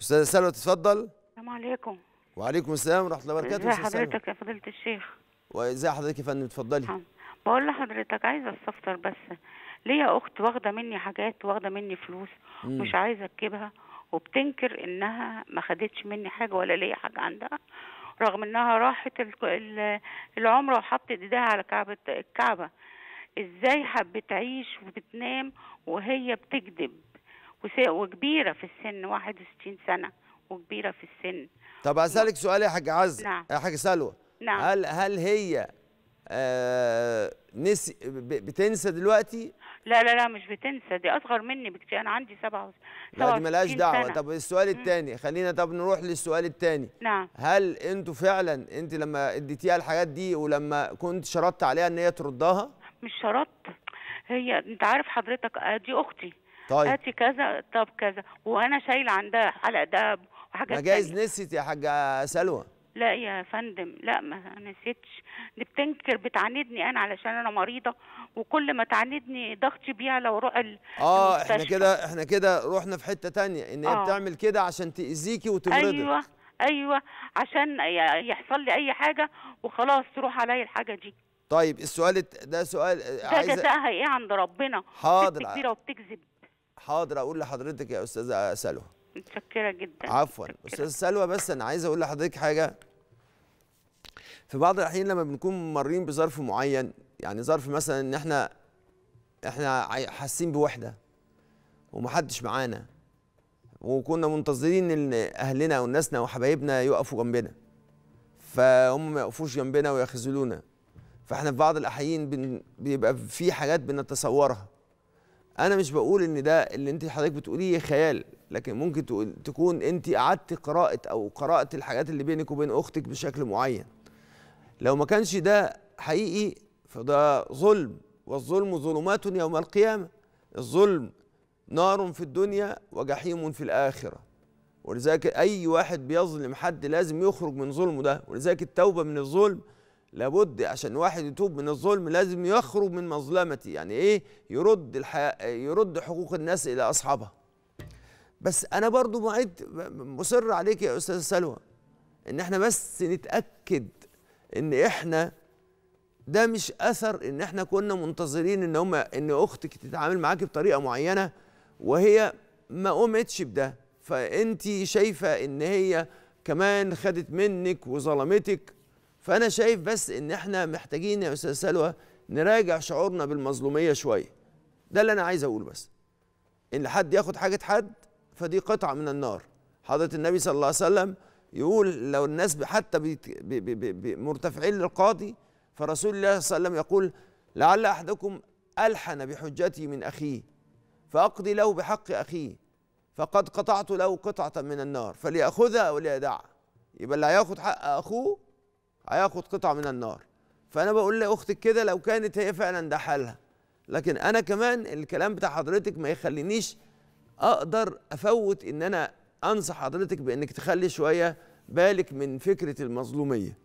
استاذه سلوى تتفضل السلام عليكم وعليكم السلام ورحمه الله وبركاته ازي حضرتك يا فضيله الشيخ وازي حضرتك يا فندم اتفضلي بقول لحضرتك عايزه استفسر بس ليا اخت واخده مني حاجات واخده مني فلوس ومش مش عايزه أركبها وبتنكر انها ما خدتش مني حاجه ولا ليا حاجه عندها رغم انها راحت العمره وحطت ايديها على كعبه الكعبه ازاي حابه تعيش وبتنام وهي بتكذب وكبيره في السن 61 سنه وكبيره في السن طب اسالك سؤال يا حاج عز نعم يا حاج سلوى نعم هل هل هي آه نسي بتنسى دلوقتي؟ لا لا لا مش بتنسى دي اصغر مني بكتير انا عندي سبعة لا دي ملهاش دعوه سنة. طب السؤال الثاني خلينا طب نروح للسؤال الثاني نعم هل انتوا فعلا انت لما اديتيها الحاجات دي ولما كنت شرطت عليها ان هي تردها؟ مش شرطت هي انت عارف حضرتك آه، دي اختي طيب هاتي كذا طب كذا وانا شايله عندها حلق دهب وحاجات ما جايز نسيت يا حاجه سلوى لا يا فندم لا ما نسيتش دي بتنكر بتعاندني انا علشان انا مريضه وكل ما تعاندني ضغطي بيها لو روح اه احنا كده احنا كده رحنا في حته تانية ان هي آه. بتعمل كده عشان تاذيكي وتمرضك ايوه ايوه عشان يحصل لي اي حاجه وخلاص تروح عليا الحاجه دي طيب السؤال ده سؤال ده عايزة... جزاها ايه عند ربنا حاضر كبيره وبتكذب حاضر اقول لحضرتك يا استاذه سلوى متشكره جدا عفوا استاذه سلوى بس انا عايز اقول لحضرتك حاجه في بعض الاحيان لما بنكون مارين بظرف معين يعني ظرف مثلا ان احنا احنا حاسين بوحده ومحدش معانا وكنا منتظرين ان اهلنا وناسنا وحبايبنا يقفوا جنبنا فهم ما يقفوش جنبنا ويخذلونا فاحنا في بعض الاحيان بيبقى في حاجات بنتصورها انا مش بقول ان ده اللي انت حضرتك بتقوليه خيال لكن ممكن تقول تكون انت قعدت قراءه او قراءه الحاجات اللي بينك وبين اختك بشكل معين لو ما كانش ده حقيقي فده ظلم والظلم ظلمات يوم القيامه الظلم نار في الدنيا وجحيم في الاخره ولذلك اي واحد بيظلم حد لازم يخرج من ظلمه ده ولذلك التوبه من الظلم لابد عشان واحد يتوب من الظلم لازم يخرج من مظلمتي يعني ايه يرد الح... يرد حقوق الناس الى اصحابها بس انا برضو بعيد مصر عليك يا استاذ سلوى ان احنا بس نتاكد ان احنا ده مش اثر ان احنا كنا منتظرين ان هم ان اختك تتعامل معاكي بطريقه معينه وهي ما قمتش بده فانت شايفه ان هي كمان خدت منك وظلمتك فانا شايف بس ان احنا محتاجين يا استاذ سلوى نراجع شعورنا بالمظلوميه شويه ده اللي انا عايز اقوله بس ان حد ياخد حاجه حد فدي قطعه من النار حضره النبي صلى الله عليه وسلم يقول لو الناس حتى مرتفعين للقاضي فرسول الله صلى الله عليه وسلم يقول لعل احدكم الحن بحجتي من اخيه فاقضي له بحق اخيه فقد قطعت له قطعه من النار فلياخذها او ليدعها يبقى اللي هياخد حق اخوه هياخد قطعه من النار فانا بقول لاختك كده لو كانت هي فعلا ده حالها لكن انا كمان الكلام بتاع حضرتك ما يخلينيش اقدر افوت ان انا انصح حضرتك بانك تخلي شويه بالك من فكره المظلوميه